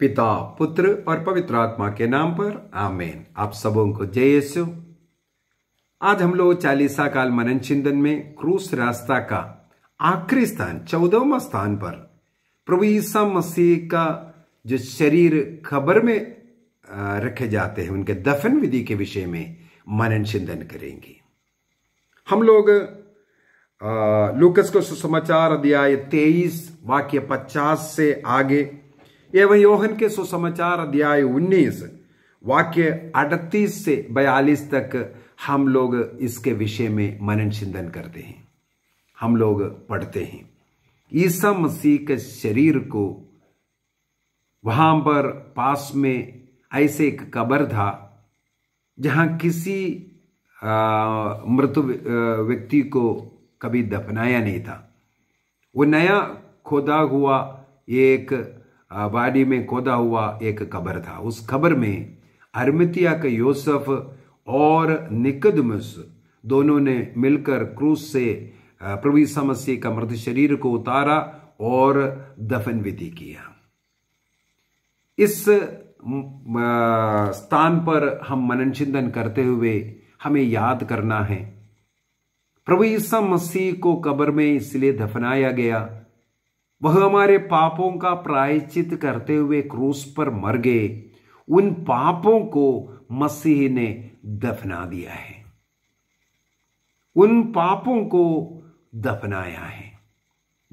पिता पुत्र और पवित्र आत्मा के नाम पर आमेन आप सबों को जय यीशु आज हम लोग चालीसा काल मनन चिंतन में क्रूस रास्ता का आखिरी स्थान चौदहवा स्थान पर प्रभु ईसा मसीह का जो शरीर खबर में रखे जाते हैं उनके दफन विधि के विषय में मनन चिंतन करेंगे हम लोग लूकस को सुसमाचार अध्याय तेईस वाक्य पचास से आगे एवं योहन के सुसमाचार अध्याय 19 वाक्य 38 से 42 तक हम लोग इसके विषय में मनन चिंतन करते हैं हम लोग पढ़ते हैं ईसा मसीह के शरीर को वहां पर पास में ऐसे एक कबर था जहां किसी मृत व्यक्ति को कभी दफनाया नहीं था वो नया खोदा हुआ एक वादी में खोदा हुआ एक कबर था उस कबर में अर्मितिया के योसफ और निकदमस दोनों ने मिलकर क्रूस से प्रभु ईसा मसीह का मृत शरीर को उतारा और दफन विधि किया इस स्थान पर हम मनन चिंतन करते हुए हमें याद करना है प्रभु ईसा मसीह को कब्र में इसलिए दफनाया गया वह हमारे पापों का प्रायश्चित करते हुए क्रूस पर मर गए उन पापों को मसीह ने दफना दिया है उन पापों को दफनाया है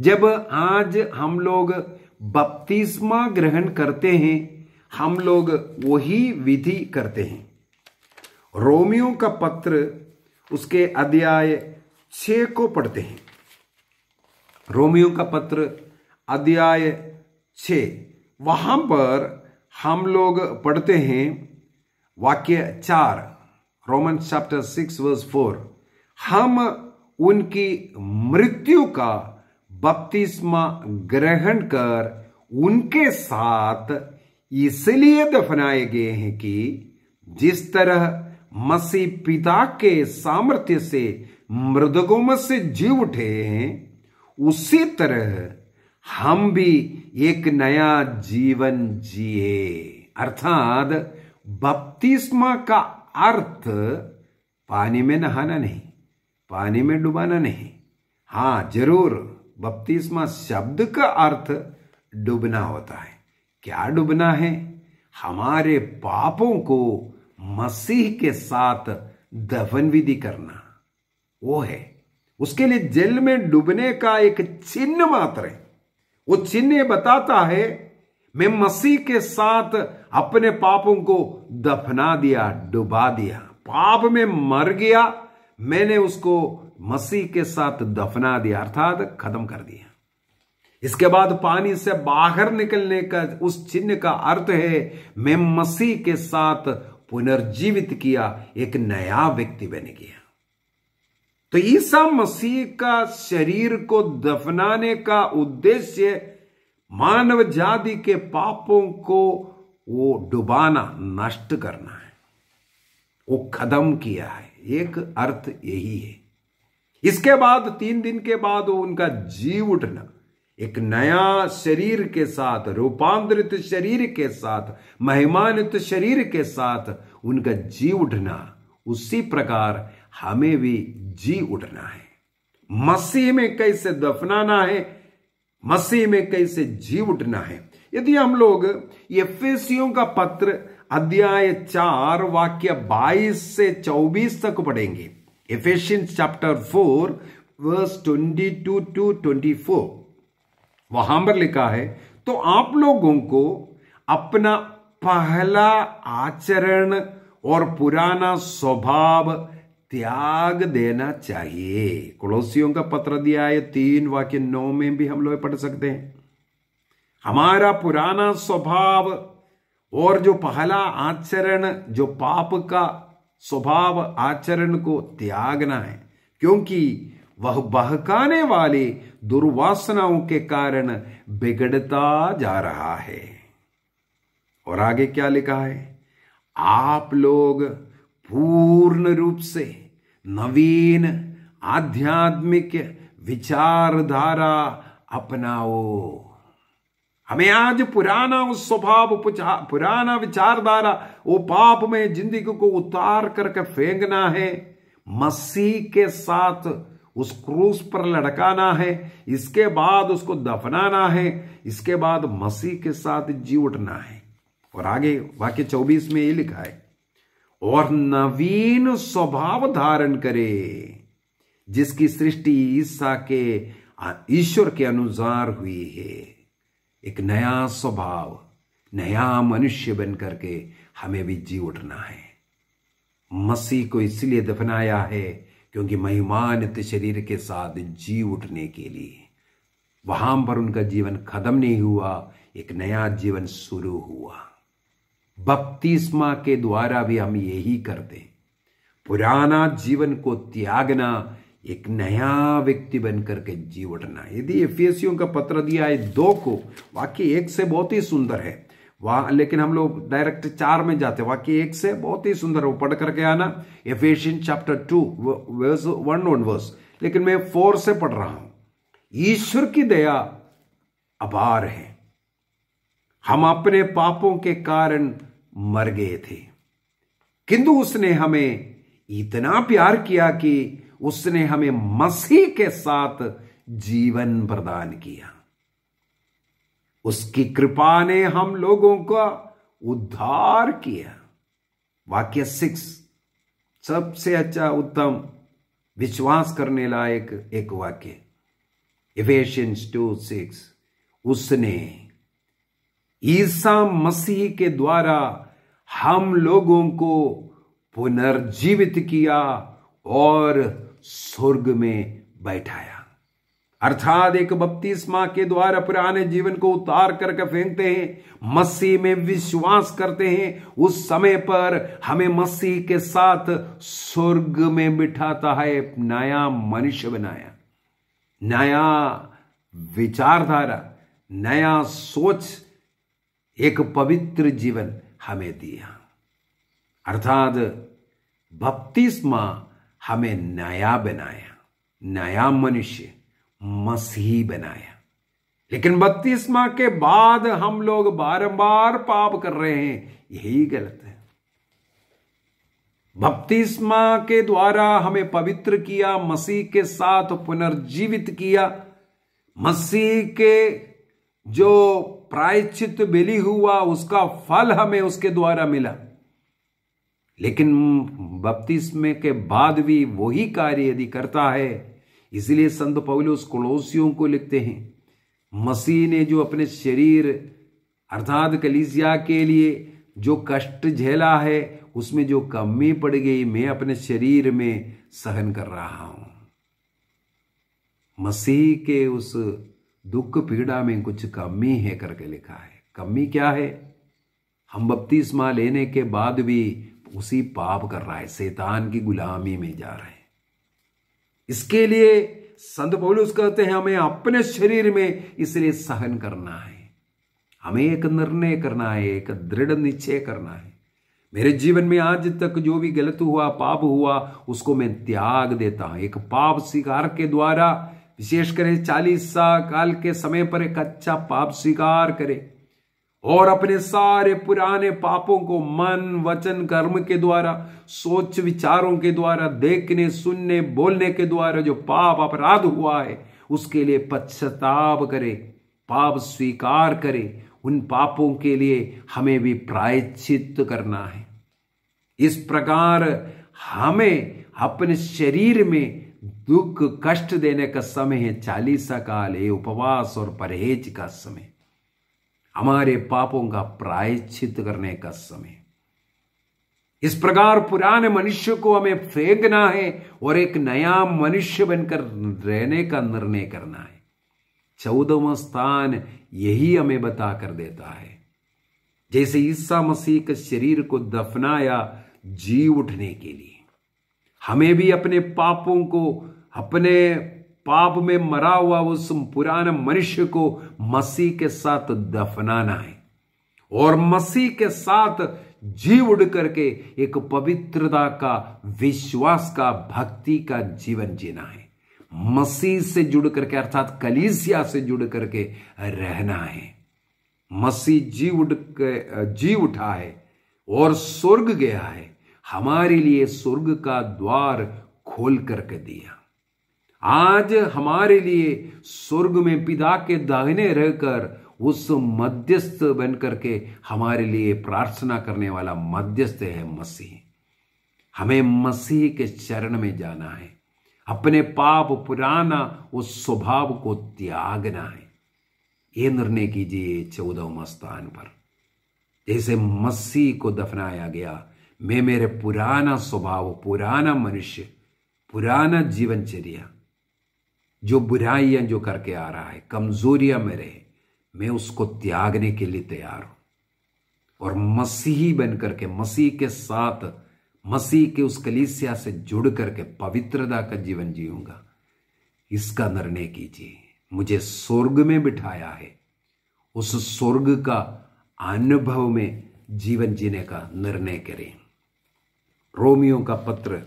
जब आज हम लोग बपतिस्मा ग्रहण करते हैं हम लोग वही विधि करते हैं रोमियो का पत्र उसके अध्याय छ को पढ़ते हैं रोमियो का पत्र अध्याय छ वहां पर हम लोग पढ़ते हैं वाक्य चार Roman chapter six verse four हम उनकी मृत्यु का बपतिस्मा ग्रहण कर उनके साथ इसलिए दफनाए गए हैं कि जिस तरह मसीह पिता के सामर्थ्य से मृदगों में से जीव उठे हैं उसी तरह हम भी एक नया जीवन जिए अर्थात बपतिस्मा का अर्थ पानी में नहाना नहीं पानी में डुबाना नहीं हाँ जरूर बपतिस्मा शब्द का अर्थ डूबना होता है क्या डूबना है हमारे पापों को मसीह के साथ दफन विधि करना वो है उसके लिए जल में डूबने का एक चिन्ह मात्र है वो चिन्ह बताता है मैं मसीह के साथ अपने पापों को दफना दिया डुबा दिया पाप में मर गया मैंने उसको मसीह के साथ दफना दिया अर्थात खत्म कर दिया इसके बाद पानी से बाहर निकलने का उस चिन्ह का अर्थ है मैं मसीह के साथ पुनर्जीवित किया एक नया व्यक्ति बन गया तो ईसा मसीह का शरीर को दफनाने का उद्देश्य मानव जाति के पापों को वो डुबाना नष्ट करना है वो खत्म किया है एक अर्थ यही है इसके बाद तीन दिन के बाद वो उनका जीव उठना एक नया शरीर के साथ रूपांतरित शरीर के साथ महिमानित शरीर के साथ उनका जीव उठना उसी प्रकार हमें भी जी उठना है मसीह में कैसे दफनाना है मसीह में कैसे जी उठना है यदि हम लोग ये फेसियों का पत्र अध्याय चार वाक्य बाईस से चौबीस तक पढ़ेंगे Ephesians chapter four verse twenty two to twenty four वहां पर लिखा है तो आप लोगों को अपना पहला आचरण और पुराना स्वभाव त्याग देना चाहिए कुलोसियों का पत्र दिया है तीन वाक्य नौ में भी हम लोग पढ़ सकते हैं हमारा पुराना स्वभाव और जो पहला आचरण जो पाप का स्वभाव आचरण को त्यागना है क्योंकि वह बहकाने वाले दुर्वासनाओं के कारण बिगड़ता जा रहा है और आगे क्या लिखा है आप लोग पूर्ण रूप से नवीन आध्यात्मिक विचारधारा अपनाओ हमें आज पुराना उस स्वभाव पुराना विचारधारा वो पाप में जिंदगी को उतार करके फेंकना है मसीह के साथ उस क्रूस पर लड़काना है इसके बाद उसको दफनाना है इसके बाद मसीह के साथ जी उठना है और आगे वाक्य चौबीस में ये लिखा है और नवीन स्वभाव धारण करे जिसकी सृष्टि ईसा के ईश्वर के अनुसार हुई है एक नया स्वभाव नया मनुष्य बनकर के हमें भी जी उठना है मसीह को इसलिए दफनाया है क्योंकि महिमानित शरीर के साथ जी उठने के लिए वहां पर उनका जीवन खत्म नहीं हुआ एक नया जीवन शुरू हुआ बपतिस्मा के द्वारा भी हम यही करते हैं पुराना जीवन को त्यागना एक नया व्यक्ति बनकर के जी उठना यदि एफियसियों का पत्र दिया है दो को वाक्य एक से बहुत ही सुंदर है वहां लेकिन हम लोग डायरेक्ट चार में जाते वाक्य एक से बहुत ही सुंदर वो पढ़ करके आना Ephesians chapter two verse one one verse लेकिन मैं फोर से पढ़ रहा हूं ईश्वर की दया अबार है हम अपने पापों के कारण मर गए थे किंतु उसने हमें इतना प्यार किया कि उसने हमें मसीह के साथ जीवन प्रदान किया उसकी कृपा ने हम लोगों का उद्धार किया वाक्य सिक्स सबसे अच्छा उत्तम विश्वास करने लायक एक वाक्य इफेशियंस टू सिक्स उसने ईसा मसीह के द्वारा हम लोगों को पुनर्जीवित किया और स्वर्ग में बैठाया अर्थात एक बपतिस्मा के द्वारा पुराने जीवन को उतार करके फेंकते हैं मसीह में विश्वास करते हैं उस समय पर हमें मसीह के साथ स्वर्ग में बिठाता है नया मनुष्य बनाया नया विचारधारा नया सोच एक पवित्र जीवन हमें दिया अर्थात बपतिस्मा हमें नया बनाया नया मनुष्य मसीह बनाया लेकिन बपतिस्मा के बाद हम लोग बारंबार पाप कर रहे हैं यही गलत है बपतिस्मा के द्वारा हमें पवित्र किया मसीह के साथ पुनर्जीवित किया मसीह के जो प्रायश्चित बलि हुआ उसका फल हमें उसके द्वारा मिला लेकिन बपतिस्मे के बाद भी वही कार्य यदि करता है इसलिए संत उस कुलोसियों को लिखते हैं मसीह ने जो अपने शरीर अर्थात कलीसिया के लिए जो कष्ट झेला है उसमें जो कमी पड़ गई मैं अपने शरीर में सहन कर रहा हूं मसीह के उस दुख पीड़ा में कुछ कमी है करके लिखा है कमी क्या है हम माह लेने के बाद भी उसी पाप कर रहा है शैतान की गुलामी में जा रहे हैं इसके लिए संत पौलुस कहते हैं हमें अपने शरीर में इसलिए सहन करना है हमें एक निर्णय करना है एक दृढ़ निश्चय करना है मेरे जीवन में आज तक जो भी गलत हुआ पाप हुआ उसको मैं त्याग देता हूं एक पाप शिकार के द्वारा विशेष करें चालीसा काल के समय पर एक अच्छा पाप स्वीकार करें और अपने सारे पुराने पापों को मन वचन कर्म के द्वारा सोच विचारों के द्वारा देखने सुनने बोलने के द्वारा जो पाप अपराध हुआ है उसके लिए पश्चाताप करे पाप स्वीकार करे उन पापों के लिए हमें भी प्रायश्चित करना है इस प्रकार हमें अपने शरीर में दुख कष्ट देने का समय है चालीसा काल है उपवास और परहेज का समय हमारे पापों का प्रायश्चित करने का समय इस प्रकार पुराने मनुष्य को हमें फेंकना है और एक नया मनुष्य बनकर रहने का निर्णय करना है चौदहवा स्थान यही हमें बता कर देता है जैसे ईसा मसीह के शरीर को दफनाया जी उठने के लिए हमें भी अपने पापों को अपने पाप में मरा हुआ उस पुराने मनुष्य को मसीह के साथ दफनाना है और मसीह के साथ जी उड़ करके एक पवित्रता का विश्वास का भक्ति का जीवन जीना है मसीह से जुड़ करके अर्थात कलीसिया से जुड़ करके रहना है मसीह जी उड़ के जी उठा है और स्वर्ग गया है हमारे लिए स्वर्ग का द्वार खोल करके दिया आज हमारे लिए स्वर्ग में पिता के दाहिने रहकर उस मध्यस्थ बन करके हमारे लिए प्रार्थना करने वाला मध्यस्थ है मसीह हमें मसीह के चरण में जाना है अपने पाप पुराना उस स्वभाव को त्यागना है ये निर्णय कीजिए चौदहवा स्थान पर जैसे मसीह को दफनाया गया मैं मेरे पुराना स्वभाव पुराना मनुष्य पुराना जीवनचर्या जो बुराइयां जो करके आ रहा है कमजोरियां मेरे हैं मैं उसको त्यागने के लिए तैयार हूं और मसीही बनकर के मसीह के साथ मसीह के उस कलीसिया से जुड़ करके पवित्रता का जीवन जीऊंगा इसका निर्णय कीजिए मुझे स्वर्ग में बिठाया है उस स्वर्ग का अनुभव में जीवन जीने का निर्णय करें रोमियो का पत्र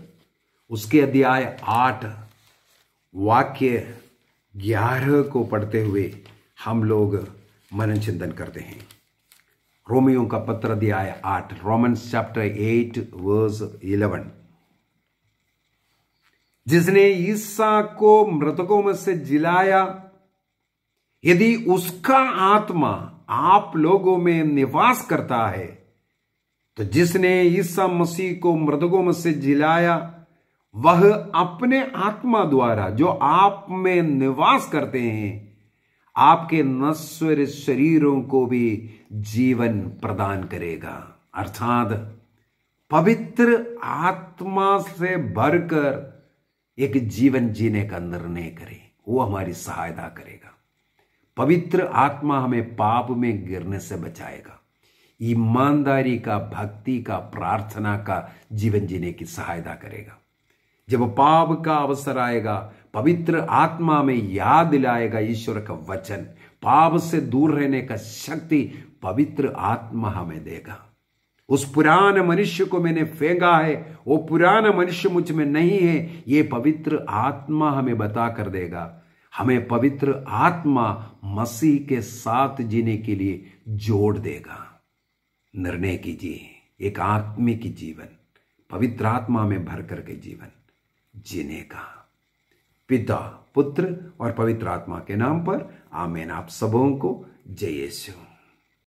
उसके अध्याय आठ वाक्य ग्यारह को पढ़ते हुए हम लोग मनन चिंतन करते हैं रोमियो का पत्र अध्याय आठ Romans chapter eight verse eleven जिसने ईसा को मृतकों में से जिलाया यदि उसका आत्मा आप लोगों में निवास करता है तो जिसने ईसा मसीह को मृदगों में से जिलाया वह अपने आत्मा द्वारा जो आप में निवास करते हैं आपके नश्वर शरीरों को भी जीवन प्रदान करेगा अर्थात पवित्र आत्मा से भरकर एक जीवन जीने का निर्णय करें वो हमारी सहायता करेगा पवित्र आत्मा हमें पाप में गिरने से बचाएगा ईमानदारी का भक्ति का प्रार्थना का जीवन जीने की सहायता करेगा जब पाप का अवसर आएगा पवित्र आत्मा में याद दिलाएगा ईश्वर का वचन पाप से दूर रहने का शक्ति पवित्र आत्मा हमें देगा उस पुराने मनुष्य को मैंने फेंका है वो पुराना मनुष्य मुझ में नहीं है ये पवित्र आत्मा हमें बता कर देगा हमें पवित्र आत्मा मसीह के साथ जीने के लिए जोड़ देगा निर्णय कीजिए एक आत्मिक जीवन पवित्र आत्मा में भर करके जीवन जीने का पिता पुत्र और पवित्र आत्मा के नाम पर आमेन आप सबों को जय यीशु